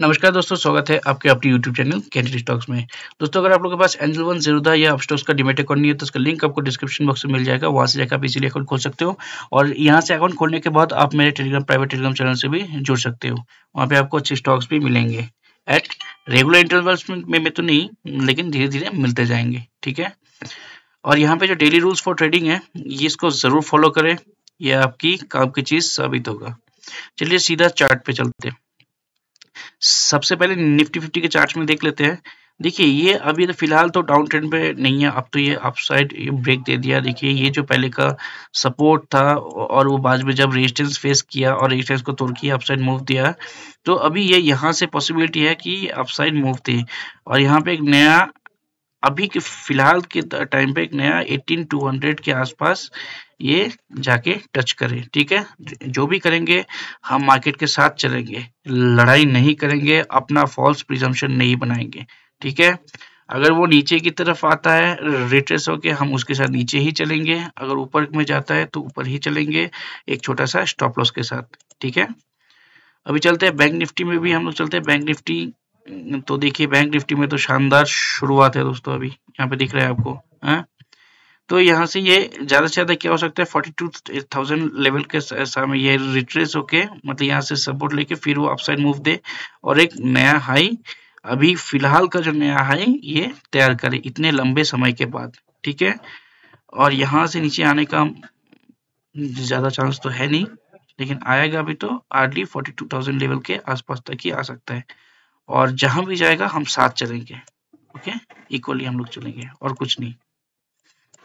नमस्कार दोस्तों स्वागत है आपके अपने YouTube चैनल कैंडी स्टॉक्स में दोस्तों अगर आप लोगों के पास एंजल वन जीरोधा या स्टॉक्स का डिमेट अकाउंट नहीं है तो उसका लिंक आपको डिस्क्रिप्शन बॉक्स में मिल जाएगा वहां से जाकर आप इसीलिए अकाउंट खोल सकते हो और यहां से अकाउंट खोलने के बाद आप मेरे टेलीग्राम प्राइवेट टेलीग्राम चैनल से भी जुड़ सकते हो वहाँ पे आपको अच्छे स्टॉक्स भी मिलेंगे एट रेगुलर इंटरवल्स में, में तो नहीं लेकिन धीरे धीरे मिलते जाएंगे ठीक है और यहाँ पे जो डेली रूल्स फॉर ट्रेडिंग है ये इसको जरूर फॉलो करें यह आपकी काम की चीज़ साबित होगा चलिए सीधा चार्ट चलते हैं सबसे पहले निफ्टी फिफ्टी के चार्ट में देख लेते हैं देखिए ये अभी तो फिलहाल तो डाउन ट्रेंड पे नहीं है अब तो ये अपसाइड ये ब्रेक दे दिया देखिए ये जो पहले का सपोर्ट था और वो बाद में जब रेजिस्टेंस फेस किया और रेजिस्टेंस को तोड़ के अपसाइड मूव दिया तो अभी ये यहाँ से पॉसिबिलिटी है कि अपसाइड मूव थी और यहाँ पे एक नया अभी के फिलहाल के टाइम पे एक नया 18200 के आसपास ये जाके टच करें ठीक है जो भी करेंगे हम मार्केट के साथ चलेंगे लड़ाई नहीं करेंगे अपना फॉल्स प्रिजम्पन नहीं बनाएंगे ठीक है अगर वो नीचे की तरफ आता है रिट्रेस होके हम उसके साथ नीचे ही चलेंगे अगर ऊपर में जाता है तो ऊपर ही चलेंगे एक छोटा सा स्टॉप लॉस के साथ ठीक है अभी चलते हैं बैंक निफ्टी में भी हम लोग चलते हैं बैंक निफ्टी हम्म, तो देखिए बैंक निफ्टी में तो शानदार शुरुआत है दोस्तों अभी यहाँ पे दिख रहा है आपको है हाँ? तो यहाँ से ये ज्यादा से ज्यादा क्या हो सकता है फोर्टी टू थाउजेंड लेवल के सामने ये रिट्रेस होके मतलब यहाँ से सपोर्ट लेके फिर वो अपसाइड मूव दे और एक नया हाई अभी फिलहाल का जो नया हाई ये तैयार करे इतने लंबे समय के बाद ठीक है और यहाँ से नीचे आने का ज्यादा चांस तो है नहीं लेकिन आएगा अभी तो hardly forty two thousand level के आसपास तक ही आ सकता है और जहां भी जाएगा हम साथ चलेंगे ओके इक्वली हम लोग चलेंगे और कुछ नहीं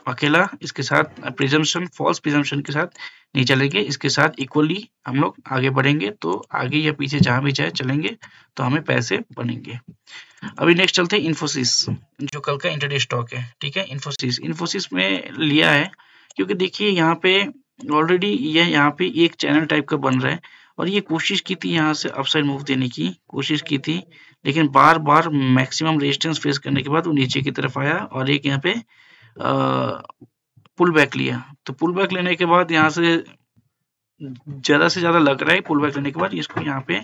अकेला इसके साथ प्रिजम्पशन फॉल्स प्रिजम्पशन के साथ नहीं चलेंगे इसके साथ इक्वली हम लोग आगे बढ़ेंगे तो आगे या पीछे जहां भी जाए चलेंगे तो हमें पैसे बनेंगे अभी नेक्स्ट चलते हैं इन्फोसिस जो कल का इंटरडे स्टॉक है ठीक है इन्फोसिस इन्फोसिस में लिया है क्योंकि देखिए यहाँ पे ऑलरेडी यह यहाँ पे एक चैनल टाइप का बन रहा है और ये कोशिश की थी यहाँ से अपसाइड मूव देने की कोशिश की थी लेकिन बार बार मैक्सिमम रेजिस्टेंस फेस करने के बाद वो नीचे की तरफ आया और एक यहाँ पे पुल बैक लिया तो पुल बैक लेने के बाद यहाँ से ज़्यादा से ज़्यादा लग रहा है पुल बैक लेने के बाद इसको यहाँ पे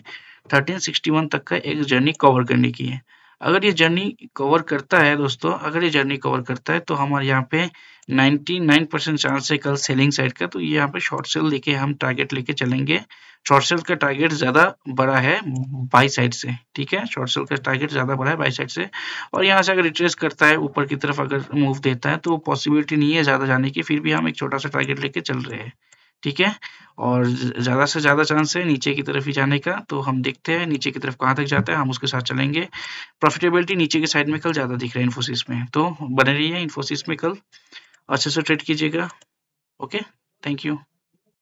1361 तक का एक जर्नी कवर करने की है अगर ये जर्नी कवर करता है दोस्तों अगर ये जर्नी कवर करता है तो हमारे यहाँ पे 99 परसेंट चांस है कल सेलिंग साइड का तो ये यहाँ पे शॉर्ट सेल लेके हम टारगेट लेके चलेंगे शॉर्ट सेल का टारगेट ज्यादा बड़ा है बाई साइड से ठीक है शॉर्ट सेल का टारगेट ज्यादा बड़ा है बाई साइड से और यहाँ से अगर रिट्रेस करता है ऊपर की तरफ अगर मूव देता है तो पॉसिबिलिटी नहीं है ज्यादा जाने की फिर भी हम एक छोटा सा टारगेट लेके चल रहे हैं ठीक है और ज़्यादा से ज़्यादा चांस है नीचे की तरफ ही जाने का तो हम देखते हैं नीचे की तरफ कहाँ तक जाता है हम उसके साथ चलेंगे प्रॉफिटेबिलिटी नीचे के साइड में कल ज़्यादा दिख रहा है इन्फोसिस में तो बने रही है इन्फोसिस में कल अच्छे से ट्रेड कीजिएगा ओके थैंक यू